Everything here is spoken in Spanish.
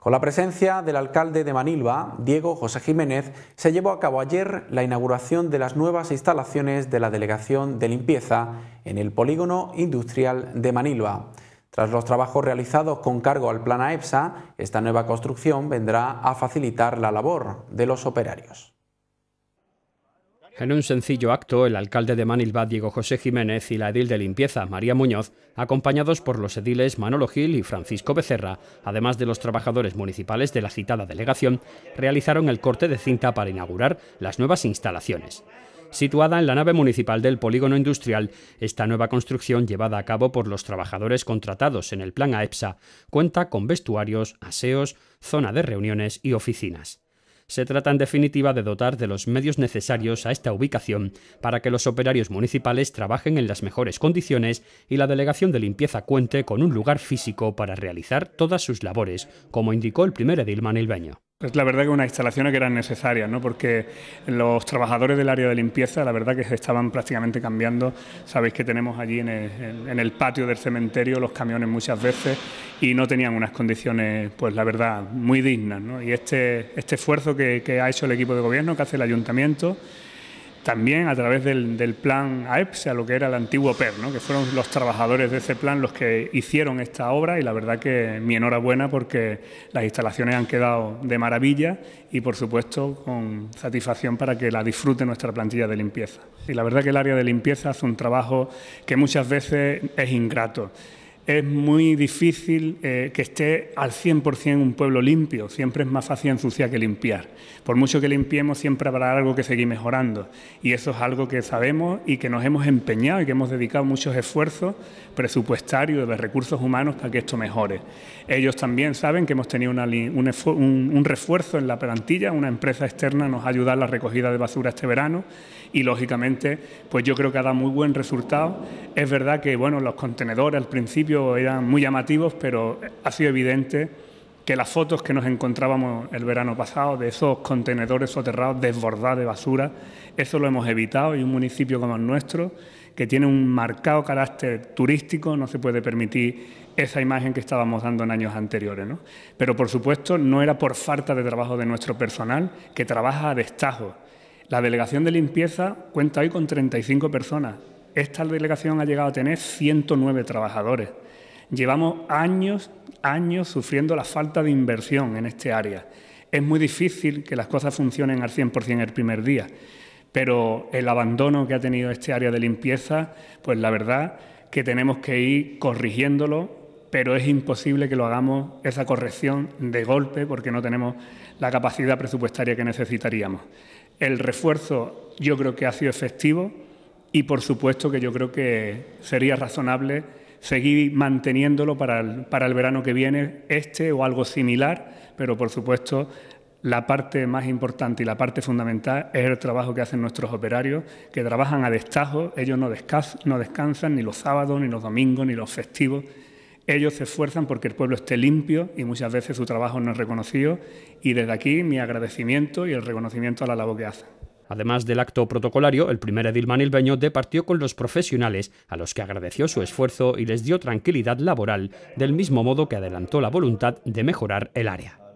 Con la presencia del alcalde de Manilva, Diego José Jiménez, se llevó a cabo ayer la inauguración de las nuevas instalaciones de la Delegación de Limpieza en el Polígono Industrial de Manilva. Tras los trabajos realizados con cargo al Plan AEPSA, e esta nueva construcción vendrá a facilitar la labor de los operarios. En un sencillo acto, el alcalde de Manilva, Diego José Jiménez, y la edil de limpieza, María Muñoz, acompañados por los ediles Manolo Gil y Francisco Becerra, además de los trabajadores municipales de la citada delegación, realizaron el corte de cinta para inaugurar las nuevas instalaciones. Situada en la nave municipal del polígono industrial, esta nueva construcción llevada a cabo por los trabajadores contratados en el plan AEPSA e cuenta con vestuarios, aseos, zona de reuniones y oficinas. Se trata en definitiva de dotar de los medios necesarios a esta ubicación para que los operarios municipales trabajen en las mejores condiciones y la delegación de limpieza cuente con un lugar físico para realizar todas sus labores, como indicó el primer edil Ilbeño. Es pues la verdad que unas instalaciones que eran necesarias, ¿no? porque los trabajadores del área de limpieza, la verdad que se estaban prácticamente cambiando. Sabéis que tenemos allí en el patio del cementerio los camiones muchas veces y no tenían unas condiciones, pues la verdad, muy dignas. Y este, este esfuerzo que, ha hecho el equipo de gobierno, que hace el ayuntamiento, también a través del, plan AEPS, a lo que era el antiguo PER, que fueron los trabajadores de ese plan los que hicieron esta obra y la verdad que mi enhorabuena porque las instalaciones han quedado de maravilla y por supuesto con satisfacción para que la disfrute nuestra plantilla de limpieza. Y la verdad que el área de limpieza hace un trabajo que muchas veces es ingrato es muy difícil eh, que esté al 100% un pueblo limpio, siempre es más fácil ensuciar que limpiar. Por mucho que limpiemos, siempre habrá algo que seguir mejorando. Y eso es algo que sabemos y que nos hemos empeñado y que hemos dedicado muchos esfuerzos presupuestarios, de recursos humanos, para que esto mejore. Ellos también saben que hemos tenido un, refuerzo en la plantilla, una empresa externa nos ha ayudado en la recogida de basura este verano y lógicamente, pues yo creo que ha dado muy buen resultado. Es verdad que, bueno, los contenedores al principio eran muy llamativos, pero ha sido evidente que las fotos que nos encontrábamos el verano pasado de esos contenedores soterrados desbordados de basura, eso lo hemos evitado y un municipio como el nuestro, que tiene un marcado carácter turístico, no se puede permitir esa imagen que estábamos dando en años anteriores. ¿no? Pero, por supuesto, no era por falta de trabajo de nuestro personal, que trabaja a destajo. La delegación de limpieza cuenta hoy con 35 personas, esta delegación ha llegado a tener 109 trabajadores. Llevamos años, años sufriendo la falta de inversión en este área. Es muy difícil que las cosas funcionen al 100% el primer día, pero el abandono que ha tenido este área de limpieza, pues la verdad que tenemos que ir corrigiéndolo, pero es imposible que lo hagamos esa corrección de golpe porque no tenemos la capacidad presupuestaria que necesitaríamos. El refuerzo yo creo que ha sido efectivo, y por supuesto que yo creo que sería razonable seguir manteniéndolo para el, para el verano que viene, este o algo similar, pero por supuesto la parte más importante y la parte fundamental es el trabajo que hacen nuestros operarios, que trabajan a destajo, ellos no, descansan, no descansan ni los sábados, ni los domingos, ni los festivos. Ellos se esfuerzan porque el pueblo esté limpio y muchas veces su trabajo no es reconocido. Y desde aquí mi agradecimiento y el reconocimiento a la labor que hacen. Además del acto protocolario, el primer edil manilbeño departió con los profesionales, a los que agradeció su esfuerzo y les dio tranquilidad laboral, del mismo modo que adelantó la voluntad de mejorar el área.